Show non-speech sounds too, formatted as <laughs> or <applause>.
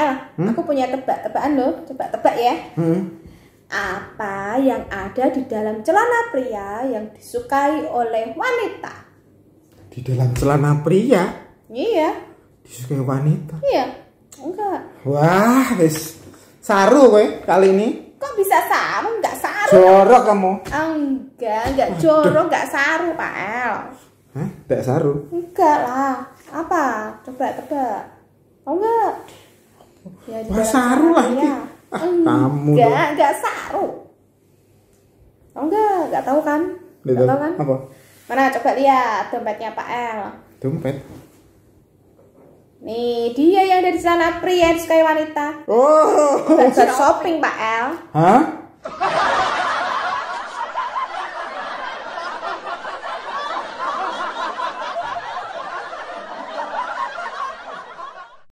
Rafael, ah, hmm? aku punya tebak-tebakan loh. Coba tebak ya. Hmm? Apa yang ada di dalam celana pria yang disukai oleh wanita? Di dalam celana pria? Iya. Disukai wanita? Iya. Enggak. Wah, wis saru kowe kali ini. Kok bisa saru? Enggak saru. Jorok kamu. enggak, enggak Aduh. jorok, enggak saru, Pak El. Hah? Enggak saru? Enggak lah. Apa? Coba tebak. Oh, enggak? Ya, Wah saru lah Ya. Ah, kamu enggak, dong. enggak saru. Oh, enggak, enggak tahu kan? Enggak, tahu kan? Apa? Mana coba lihat dompetnya Pak El. Dompet. Nih, dia yang dari sana pria yang disukai wanita. Oh, Bukan <laughs> shopping, Pak El. Hah?